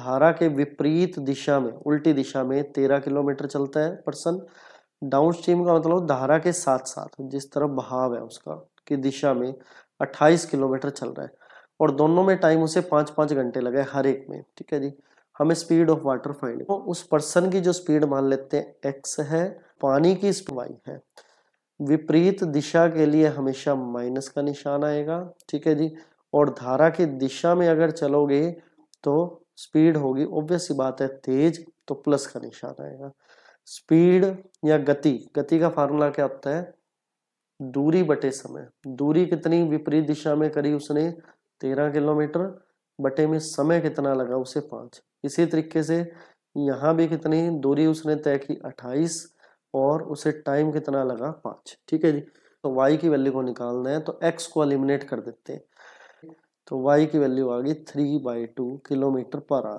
धारा के विपरीत दिशा में उल्टी दिशा में तेरह किलोमीटर चलता है पर्सन डाउन स्ट्रीम का मतलब धारा के साथ साथ जिस तरफ बहाव है उसका की दिशा में अट्ठाईस किलोमीटर चल रहा है और दोनों में टाइम उसे पाँच पाँच घंटे लगे हर एक में ठीक है जी हमें स्पीड ऑफ वाटर फाइंड तो उस पर्सन की जो स्पीड मान लेते हैं एक्स है पानी की वाई है विपरीत दिशा के लिए हमेशा माइनस का निशान आएगा ठीक है जी और धारा की दिशा में अगर चलोगे तो स्पीड होगी ऑब्वियस बात है तेज तो प्लस का निशान आएगा स्पीड या गति गति का फार्मूला क्या होता है दूरी बटे समय दूरी कितनी विपरीत दिशा में करी उसने तेरह किलोमीटर बटे में समय कितना लगा उसे पांच इसी तरीके से यहां भी कितनी दूरी उसने तय की अट्ठाईस और उसे टाइम कितना लगा पांच ठीक है जी तो वाई की वैल्यू को निकालना है तो एक्स को एलिमिनेट कर देते हैं तो y की वैल्यू आ गई three by two kilometre per our